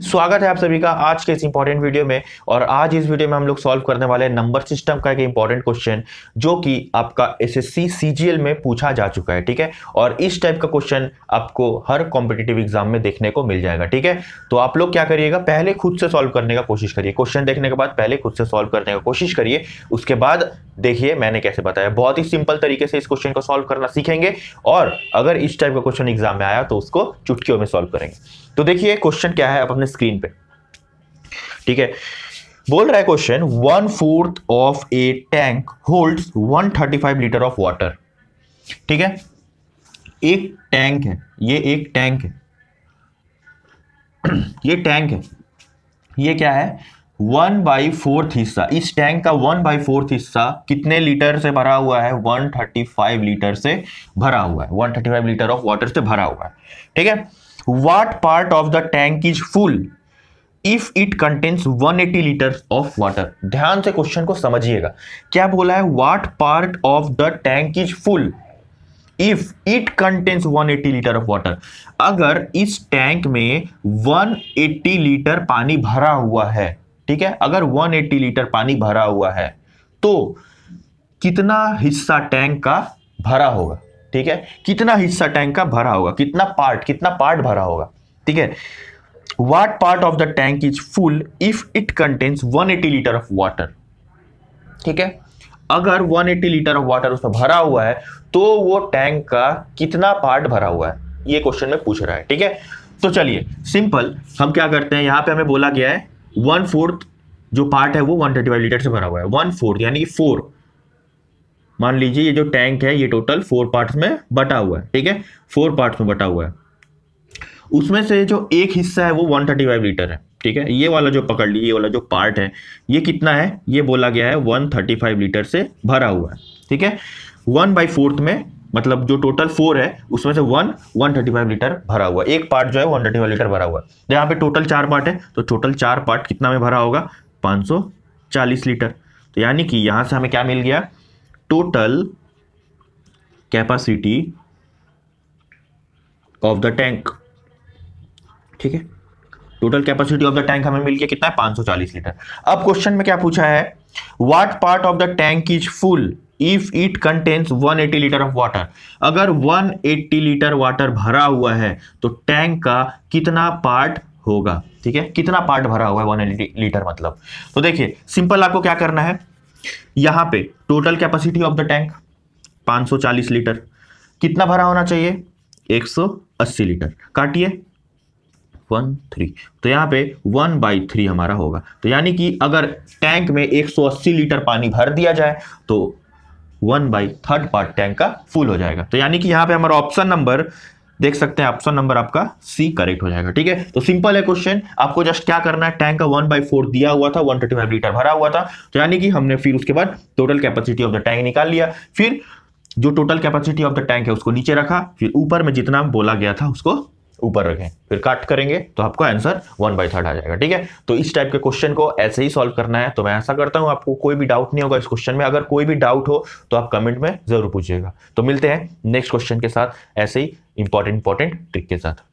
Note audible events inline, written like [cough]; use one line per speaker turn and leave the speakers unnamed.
स्वागत है आप सभी का आज के इस इंपॉर्टेंट वीडियो में और आज इस वीडियो में हम लोग सॉल्व करने वाले हैं नंबर सिस्टम का एक इंपॉर्टेंट क्वेश्चन जो कि आपका एसएससी सीजीएल में पूछा जा चुका है ठीक है और इस टाइप का क्वेश्चन आपको हर कॉम्पिटेटिव एग्जाम में देखने को मिल जाएगा ठीक है तो आप लोग क्या करिएगा पहले खुद से सॉल्व करने का कोशिश करिए क्वेश्चन देखने के बाद पहले खुद से सॉल्व करने का कोशिश करिए उसके बाद देखिए मैंने कैसे बताया बहुत ही सिंपल तरीके से इस क्वेश्चन को सॉल्व करना सीखेंगे और अगर इस टाइप का क्वेश्चन एग्जाम में आया तो उसको चुटकियों में सॉल्व करेंगे तो देखिए क्वेश्चन क्या है आप अपने स्क्रीन पे ठीक है बोल रहा है question one fourth of a tank hold 135 litre of water ठीक है एक टैंक है ये एक टैंक है [clears throat] ये टैंक है ये क्या है वन बाई फोर्थ हिस्सा इस टैंक का वन बाई फोर्थ हिस्सा कितने लीटर से भरा हुआ है 135 लीटर से भरा हुआ है 135 लीटर ऑफ वाटर से भरा हुआ है ठीक है what part of the tank is full if it contains 180 litre of water ध्यान से क्वेश्चन को समझिएगा क्या बोला है what part of the tank is full if it contains 180 litre of water अगर इस टैंक में 180 लीटर पानी भरा हुआ है ठीक है अगर 180 लीटर पानी भरा हुआ है तो कितना हिस्सा टैंक का भरा होगा ठीक है कितना हिस्सा टैंक का भरा होगा कितना पार्ट कितना पार्ट भरा होगा ठीक है what part of the tank is full if it contains 180 litre of water ठीक है अगर 180 लीटर ऑफ वाटर उसमें भरा हुआ है तो वो टैंक का कितना पार्ट भरा हुआ है ये क्वेश्चन में पूछ रहा है ठीक है तो चलिए सिंपल हम क्या करते हैं यहां पे हमें बोला गया है वन फोर्थ जो पार्ट है वो वन थर्टी फाइव लीटर से भरा हुआ है वन फोर्थ यानी कि फोर मान लीजिए ये जो टैंक है ये टोटल फोर पार्ट्स में बटा हुआ है ठीक है फोर पार्ट्स में बटा हुआ है उसमें से जो एक हिस्सा है वो वन थर्टी फाइव लीटर है ठीक है ये वाला जो पकड़ लीजिए ये वाला जो पार्ट है ये कितना है ये बोला गया है वन थर्टी फाइव लीटर से भरा हुआ है ठीक है वन बाई फोर्थ में मतलब जो टोटल फोर है उसमें से one one thirty five litre भरा हुआ एक पार्ट जो है वन थर्टी फाइव लीटर भरा हुआ है तो यहाँ पे टोटल चार पार्ट है तो टोटल चार पार्ट कितना में भरा होगा पाँच सौ चालीस लीटर तो यानी कि यहाँ से हमें क्या मिल गया total capacity of the tank ठीक है total capacity of the tank हमें मिल गया कितना है चालीस लीटर अब क्वेश्चन में क्या पूछा है what part of the tank is full if it contains 180 litre of water अगर 180 लीटर वाटर भरा हुआ है तो टैंक का कितना पार्ट होगा ठीक है कितना पार्ट भरा हुआ है वन लीटर मतलब तो देखिए सिंपल आपको क्या करना है यहां पे total capacity of the tank 540 litre कितना भरा होना चाहिए 180 लीटर काटिए वन थ्री तो यहां पे वन बाई थ्री हमारा होगा तो यानी कि अगर टैंक में 180 लीटर पानी भर दिया जाए तो one by third part tank का फुल हो जाएगा तो यानी कि यहां पे हमारा ऑप्शन नंबर देख सकते हैं ऑप्शन नंबर आपका सी करेक्ट हो जाएगा ठीक है तो सिंपल है क्वेश्चन आपको जस्ट क्या करना है टैंक का वन बाई फोर दिया हुआ था वन थर्टी फाइव लीटर भरा हुआ था तो यानी कि हमने फिर उसके बाद total capacity of the tank निकाल लिया फिर जो total capacity of the tank है उसको नीचे रखा फिर ऊपर में जितना बोला गया था उसको ऊपर रखें फिर काट करेंगे तो आपका आंसर वन बाई थर्ड आ जाएगा ठीक है तो इस टाइप के क्वेश्चन को ऐसे ही सॉल्व करना है तो मैं ऐसा करता हूं आपको कोई भी डाउट नहीं होगा इस क्वेश्चन में अगर कोई भी डाउट हो तो आप कमेंट में जरूर पूछिएगा तो मिलते हैं नेक्स्ट क्वेश्चन के साथ ऐसे ही इंपॉर्टेंट इंपॉर्टेंट ट्रिक के साथ